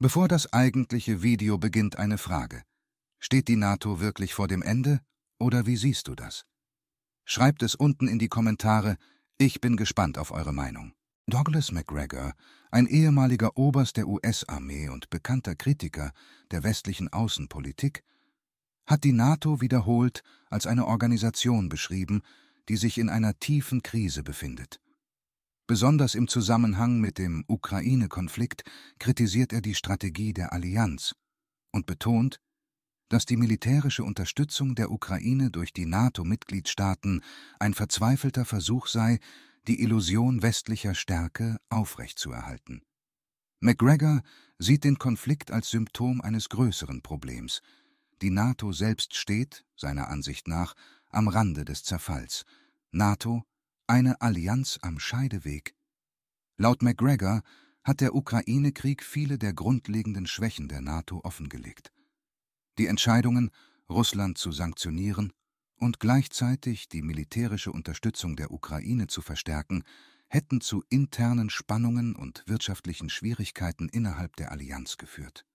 Bevor das eigentliche Video beginnt, eine Frage. Steht die NATO wirklich vor dem Ende oder wie siehst du das? Schreibt es unten in die Kommentare. Ich bin gespannt auf eure Meinung. Douglas MacGregor, ein ehemaliger Oberst der US-Armee und bekannter Kritiker der westlichen Außenpolitik, hat die NATO wiederholt als eine Organisation beschrieben, die sich in einer tiefen Krise befindet. Besonders im Zusammenhang mit dem Ukraine-Konflikt kritisiert er die Strategie der Allianz und betont, dass die militärische Unterstützung der Ukraine durch die NATO-Mitgliedstaaten ein verzweifelter Versuch sei, die Illusion westlicher Stärke aufrechtzuerhalten. McGregor sieht den Konflikt als Symptom eines größeren Problems. Die NATO selbst steht, seiner Ansicht nach, am Rande des Zerfalls. NATO eine Allianz am Scheideweg. Laut McGregor hat der Ukraine-Krieg viele der grundlegenden Schwächen der NATO offengelegt. Die Entscheidungen, Russland zu sanktionieren und gleichzeitig die militärische Unterstützung der Ukraine zu verstärken, hätten zu internen Spannungen und wirtschaftlichen Schwierigkeiten innerhalb der Allianz geführt.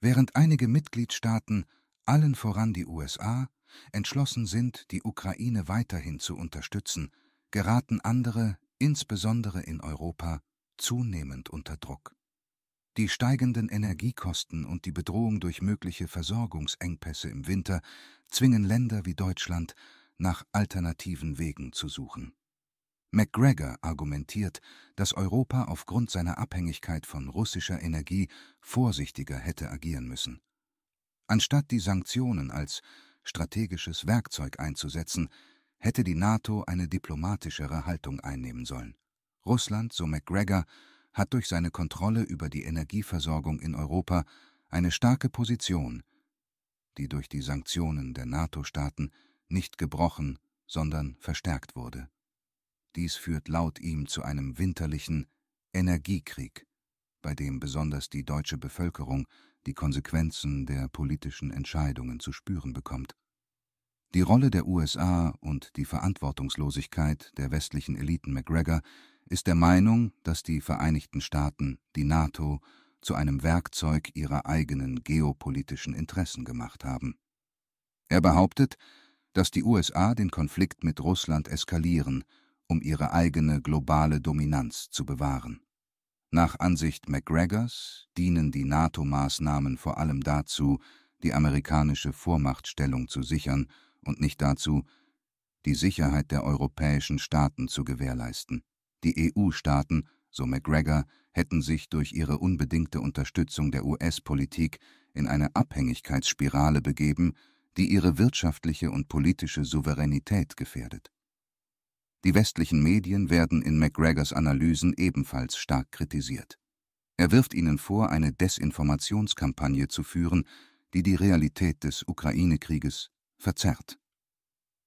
Während einige Mitgliedstaaten, allen voran die USA, entschlossen sind, die Ukraine weiterhin zu unterstützen, geraten andere, insbesondere in Europa, zunehmend unter Druck. Die steigenden Energiekosten und die Bedrohung durch mögliche Versorgungsengpässe im Winter zwingen Länder wie Deutschland, nach alternativen Wegen zu suchen. MacGregor argumentiert, dass Europa aufgrund seiner Abhängigkeit von russischer Energie vorsichtiger hätte agieren müssen. Anstatt die Sanktionen als strategisches Werkzeug einzusetzen, hätte die NATO eine diplomatischere Haltung einnehmen sollen. Russland, so MacGregor, hat durch seine Kontrolle über die Energieversorgung in Europa eine starke Position, die durch die Sanktionen der NATO-Staaten nicht gebrochen, sondern verstärkt wurde. Dies führt laut ihm zu einem winterlichen Energiekrieg, bei dem besonders die deutsche Bevölkerung die Konsequenzen der politischen Entscheidungen zu spüren bekommt. Die Rolle der USA und die Verantwortungslosigkeit der westlichen Eliten McGregor ist der Meinung, dass die Vereinigten Staaten die NATO zu einem Werkzeug ihrer eigenen geopolitischen Interessen gemacht haben. Er behauptet, dass die USA den Konflikt mit Russland eskalieren, um ihre eigene globale Dominanz zu bewahren. Nach Ansicht McGregors dienen die NATO-Maßnahmen vor allem dazu, die amerikanische Vormachtstellung zu sichern und nicht dazu, die Sicherheit der europäischen Staaten zu gewährleisten. Die EU-Staaten, so McGregor, hätten sich durch ihre unbedingte Unterstützung der US-Politik in eine Abhängigkeitsspirale begeben, die ihre wirtschaftliche und politische Souveränität gefährdet. Die westlichen Medien werden in McGregors Analysen ebenfalls stark kritisiert. Er wirft ihnen vor, eine Desinformationskampagne zu führen, die die Realität des Ukraine-Krieges verzerrt.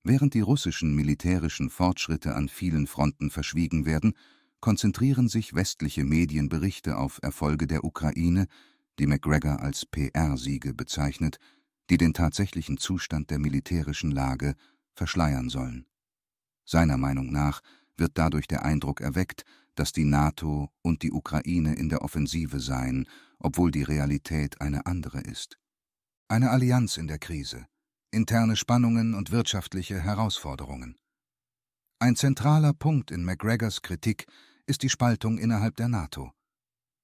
Während die russischen militärischen Fortschritte an vielen Fronten verschwiegen werden, konzentrieren sich westliche Medienberichte auf Erfolge der Ukraine, die MacGregor als PR-Siege bezeichnet, die den tatsächlichen Zustand der militärischen Lage verschleiern sollen. Seiner Meinung nach wird dadurch der Eindruck erweckt, dass die NATO und die Ukraine in der Offensive seien, obwohl die Realität eine andere ist. Eine Allianz in der Krise, interne Spannungen und wirtschaftliche Herausforderungen. Ein zentraler Punkt in McGregors Kritik ist die Spaltung innerhalb der NATO.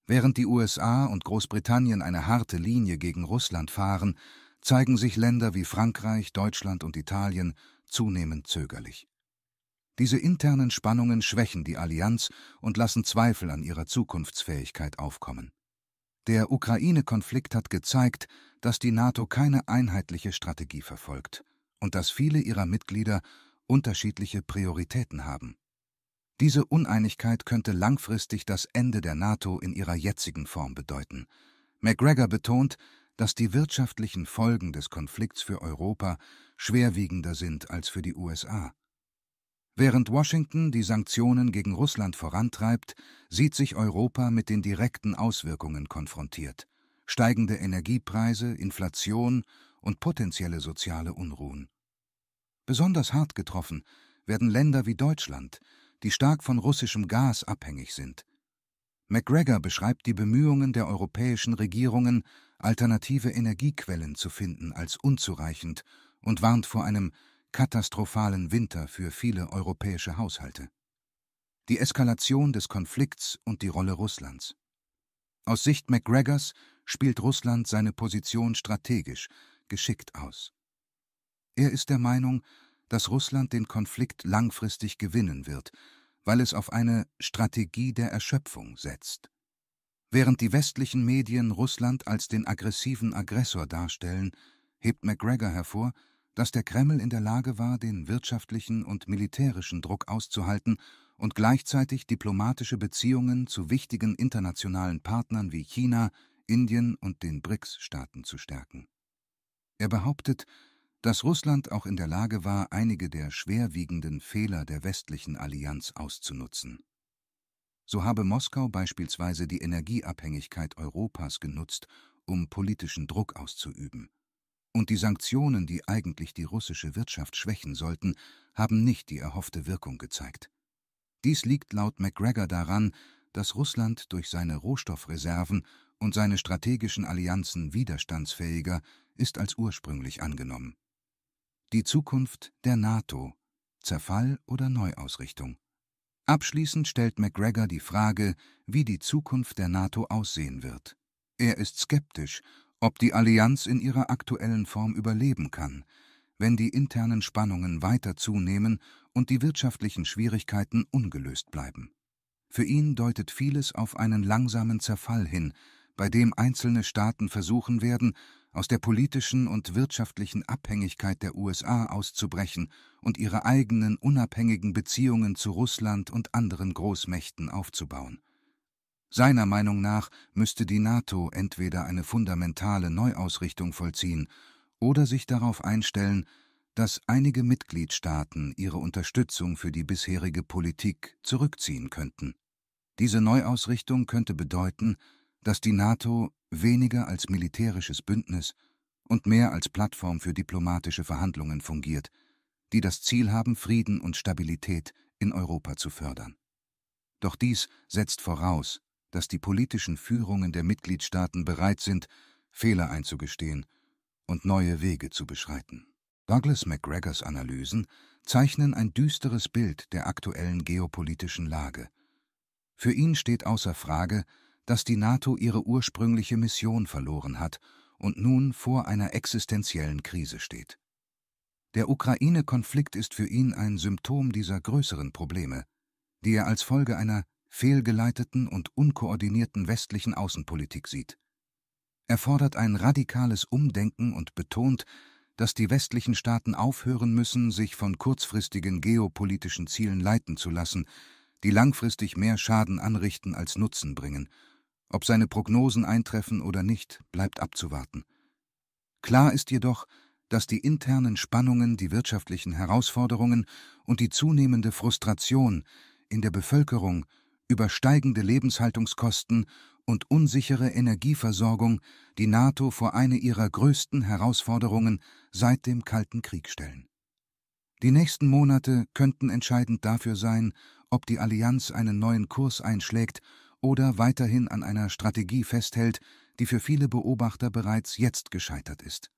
Während die USA und Großbritannien eine harte Linie gegen Russland fahren, zeigen sich Länder wie Frankreich, Deutschland und Italien zunehmend zögerlich. Diese internen Spannungen schwächen die Allianz und lassen Zweifel an ihrer Zukunftsfähigkeit aufkommen. Der Ukraine-Konflikt hat gezeigt, dass die NATO keine einheitliche Strategie verfolgt und dass viele ihrer Mitglieder unterschiedliche Prioritäten haben. Diese Uneinigkeit könnte langfristig das Ende der NATO in ihrer jetzigen Form bedeuten. McGregor betont, dass die wirtschaftlichen Folgen des Konflikts für Europa schwerwiegender sind als für die USA. Während Washington die Sanktionen gegen Russland vorantreibt, sieht sich Europa mit den direkten Auswirkungen konfrontiert. Steigende Energiepreise, Inflation und potenzielle soziale Unruhen. Besonders hart getroffen werden Länder wie Deutschland, die stark von russischem Gas abhängig sind. MacGregor beschreibt die Bemühungen der europäischen Regierungen, alternative Energiequellen zu finden, als unzureichend und warnt vor einem katastrophalen Winter für viele europäische Haushalte. Die Eskalation des Konflikts und die Rolle Russlands. Aus Sicht McGregors spielt Russland seine Position strategisch, geschickt aus. Er ist der Meinung, dass Russland den Konflikt langfristig gewinnen wird, weil es auf eine Strategie der Erschöpfung setzt. Während die westlichen Medien Russland als den aggressiven Aggressor darstellen, hebt McGregor hervor, dass der Kreml in der Lage war, den wirtschaftlichen und militärischen Druck auszuhalten und gleichzeitig diplomatische Beziehungen zu wichtigen internationalen Partnern wie China, Indien und den BRICS-Staaten zu stärken. Er behauptet, dass Russland auch in der Lage war, einige der schwerwiegenden Fehler der westlichen Allianz auszunutzen. So habe Moskau beispielsweise die Energieabhängigkeit Europas genutzt, um politischen Druck auszuüben und die Sanktionen, die eigentlich die russische Wirtschaft schwächen sollten, haben nicht die erhoffte Wirkung gezeigt. Dies liegt laut McGregor daran, dass Russland durch seine Rohstoffreserven und seine strategischen Allianzen widerstandsfähiger ist als ursprünglich angenommen. Die Zukunft der NATO Zerfall oder Neuausrichtung. Abschließend stellt McGregor die Frage, wie die Zukunft der NATO aussehen wird. Er ist skeptisch ob die Allianz in ihrer aktuellen Form überleben kann, wenn die internen Spannungen weiter zunehmen und die wirtschaftlichen Schwierigkeiten ungelöst bleiben. Für ihn deutet vieles auf einen langsamen Zerfall hin, bei dem einzelne Staaten versuchen werden, aus der politischen und wirtschaftlichen Abhängigkeit der USA auszubrechen und ihre eigenen unabhängigen Beziehungen zu Russland und anderen Großmächten aufzubauen. Seiner Meinung nach müsste die NATO entweder eine fundamentale Neuausrichtung vollziehen oder sich darauf einstellen, dass einige Mitgliedstaaten ihre Unterstützung für die bisherige Politik zurückziehen könnten. Diese Neuausrichtung könnte bedeuten, dass die NATO weniger als militärisches Bündnis und mehr als Plattform für diplomatische Verhandlungen fungiert, die das Ziel haben, Frieden und Stabilität in Europa zu fördern. Doch dies setzt voraus, dass die politischen Führungen der Mitgliedstaaten bereit sind, Fehler einzugestehen und neue Wege zu beschreiten. Douglas MacGregors Analysen zeichnen ein düsteres Bild der aktuellen geopolitischen Lage. Für ihn steht außer Frage, dass die NATO ihre ursprüngliche Mission verloren hat und nun vor einer existenziellen Krise steht. Der Ukraine-Konflikt ist für ihn ein Symptom dieser größeren Probleme, die er als Folge einer fehlgeleiteten und unkoordinierten westlichen Außenpolitik sieht. Er fordert ein radikales Umdenken und betont, dass die westlichen Staaten aufhören müssen, sich von kurzfristigen geopolitischen Zielen leiten zu lassen, die langfristig mehr Schaden anrichten als Nutzen bringen. Ob seine Prognosen eintreffen oder nicht, bleibt abzuwarten. Klar ist jedoch, dass die internen Spannungen, die wirtschaftlichen Herausforderungen und die zunehmende Frustration in der Bevölkerung über steigende Lebenshaltungskosten und unsichere Energieversorgung die NATO vor eine ihrer größten Herausforderungen seit dem Kalten Krieg stellen. Die nächsten Monate könnten entscheidend dafür sein, ob die Allianz einen neuen Kurs einschlägt oder weiterhin an einer Strategie festhält, die für viele Beobachter bereits jetzt gescheitert ist.